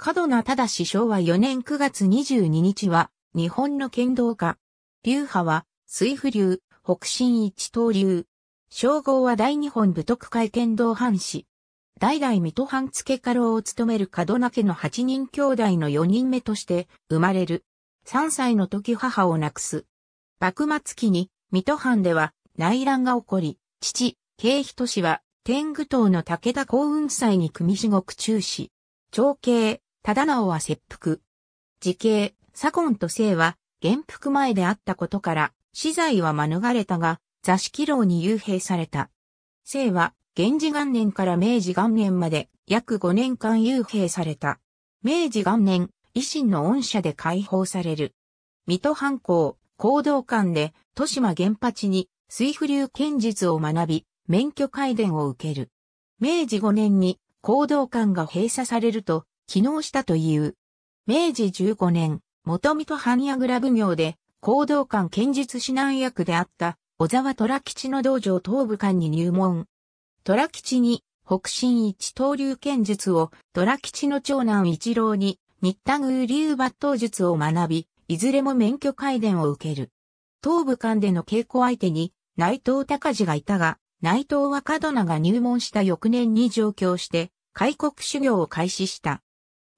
角名正昭和4年9月22日は、日本の剣道家。流派は、水府流、北進一刀流。称号は大日本武徳会剣道藩士。代々水戸藩付家老を務める門名家の8人兄弟の4人目として生まれる。3歳の時母を亡くす。幕末期に水戸藩では内乱が起こり、父、慶仁氏は天狗党の武田幸雲祭に組地獄中止。長兄、忠直は切腹。時系、左近と姓は、元服前であったことから、死罪は免れたが、座敷牢に幽閉された。姓は、源氏元年から明治元年まで、約5年間幽閉された。明治元年、維新の恩赦で解放される。水戸藩校、行動館で、豊島原八に、水浮流剣術を学び、免許改伝を受ける。明治5年に、行動館が閉鎖されると、機能したという。明治15年、元と半屋倉奉行で、行動官剣術指南役であった、小沢虎吉の道場東部館に入門。虎吉に、北進一刀流剣術を、虎吉の長男一郎に、日田宮流抜刀術を学び、いずれも免許改伝を受ける。東部館での稽古相手に、内藤隆治がいたが、内藤若殿が入門した翌年に上京して、開国修行を開始した。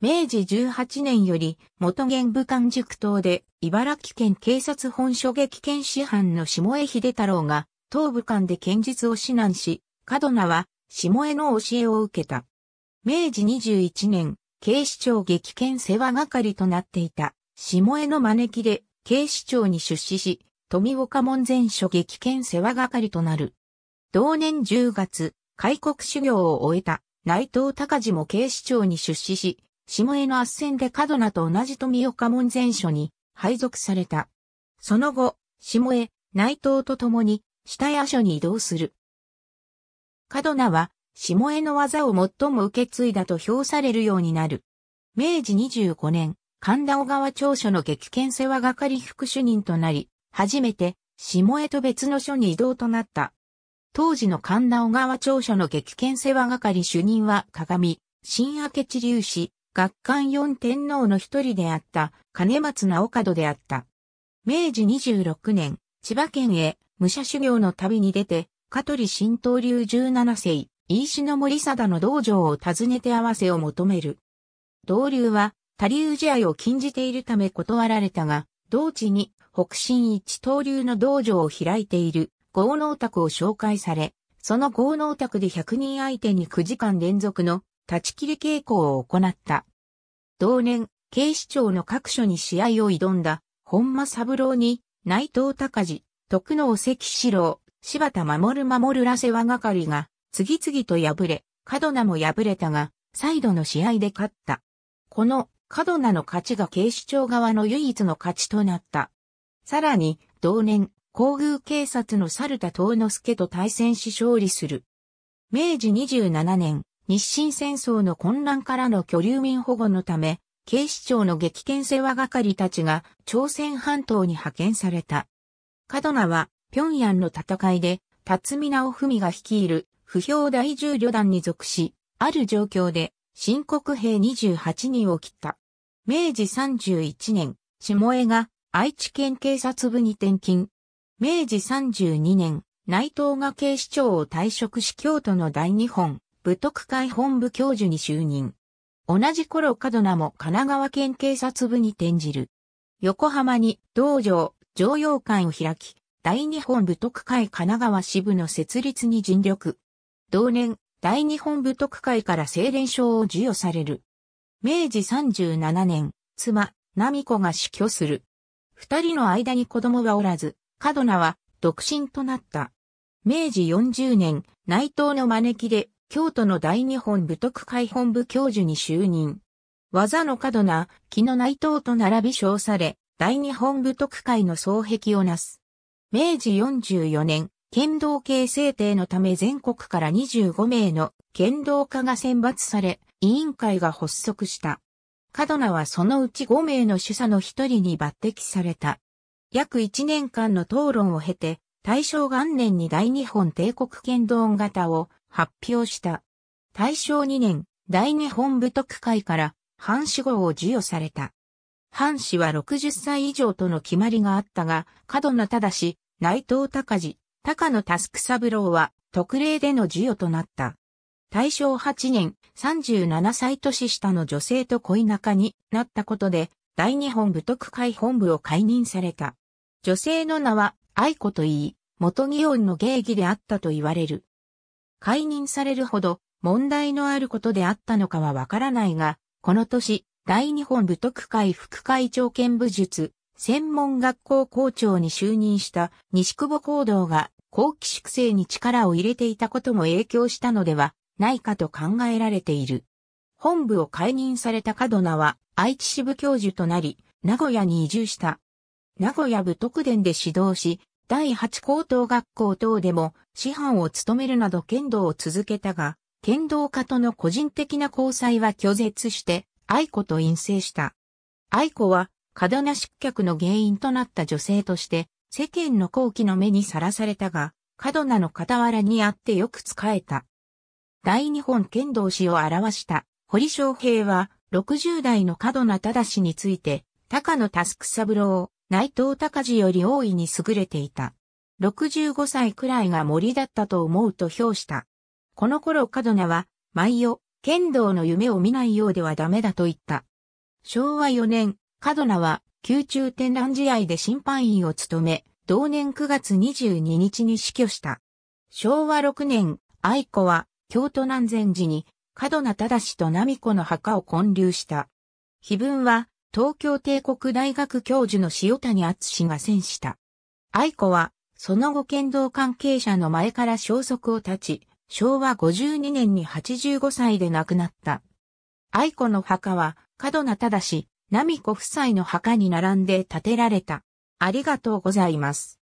明治18年より元玄武官塾頭で茨城県警察本所撃検師班の下江秀太郎が東武官で剣術を指南し、角名は下江の教えを受けた。明治21年、警視庁撃検世話係となっていた下江の招きで警視庁に出資し、富岡門前署撃検世話係となる。同年10月、開国修行を終えた内藤隆治も警視庁に出資し、下江の圧戦で過名と同じ富岡門前署に配属された。その後、下江、内藤と共に、下屋署に移動する。過名は、下江の技を最も受け継いだと評されるようになる。明治25年、神田小川町所の激剣世話係副主任となり、初めて、下江と別の署に移動となった。当時の神田小川町所の激剣世話係主任は鏡、新明地流氏、学館四天皇の一人であった金松直門であった。明治26年、千葉県へ武者修行の旅に出て、香取新東流17世、飯野森貞の道場を訪ねて合わせを求める。道流は、他流試合を禁じているため断られたが、同地に北進一刀流の道場を開いている豪農宅を紹介され、その豪農宅で100人相手に9時間連続の立ち切り傾向を行った。同年、警視庁の各所に試合を挑んだ、本間三郎に、内藤隆治、徳能関志郎、柴田守守ら世話係が、次々と敗れ、角名も敗れたが、再度の試合で勝った。この、角名の勝ちが警視庁側の唯一の勝ちとなった。さらに、同年、皇宮警察の猿田東之助と対戦し勝利する。明治27年、日清戦争の混乱からの居留民保護のため、警視庁の激剣世話係たちが朝鮮半島に派遣された。過名は、平壌の戦いで、辰巳直文が率いる不評第十旅団に属し、ある状況で、新国兵28人を切った。明治31年、下江が愛知県警察部に転勤。明治32年、内藤が警視庁を退職し京都の大日本武徳会本部教授に就任。同じ頃角名も神奈川県警察部に転じる。横浜に道場、常用会を開き、大日本武徳会神奈川支部の設立に尽力。同年、大日本武徳会から清廉賞を授与される。明治37年、妻、奈美子が死去する。二人の間に子供がおらず、角名は独身となった。明治40年、内藤の招きで京都の大日本武徳会本部教授に就任。技の過度な木の内藤と並び称され、大日本武徳会の総壁をなす。明治44年、剣道系制定のため全国から25名の剣道家が選抜され、委員会が発足した。角名はそのうち5名の主査の一人に抜擢された。約1年間の討論を経て、大正元年に大日本帝国剣道型を発表した。大正2年、大日本武徳会から、藩士号を授与された。藩士は60歳以上との決まりがあったが、角野忠、内藤隆二、高野佑三郎は特例での授与となった。大正8年、37歳年下の女性と恋仲になったことで、大日本武徳会本部を解任された。女性の名は愛子といい、元祇園の芸妓であったと言われる。解任されるほど問題のあることであったのかはわからないが、この年、大日本武徳会副会長兼武術、専門学校校長に就任した西久保行動が後期粛清に力を入れていたことも影響したのではないかと考えられている。本部を解任された角名は愛知支部教授となり、名古屋に移住した。名古屋武徳伝で指導し、第8高等学校等でも師範を務めるなど剣道を続けたが、剣道家との個人的な交際は拒絶して、愛子と陰性した。愛子は、過度な失脚の原因となった女性として、世間の後期の目にさらされたが、過度なの傍らにあってよく使えた。大日本剣道史を表した堀昌平は、60代の過度な正について、高野タスク三郎、内藤隆治より大いに優れていた。65歳くらいが森だったと思うと評した。この頃角名は、毎夜、剣道の夢を見ないようではダメだと言った。昭和4年、角名は、宮中天覧試合で審判員を務め、同年9月22日に死去した。昭和6年、愛子は、京都南禅寺に、角名忠正と奈美子の墓を建立した。碑文は、東京帝国大学教授の塩谷厚が戦した。愛子は、その後剣道関係者の前から消息を絶ち、昭和52年に85歳で亡くなった。愛子の墓は、角名正、奈美子夫妻の墓に並んで建てられた。ありがとうございます。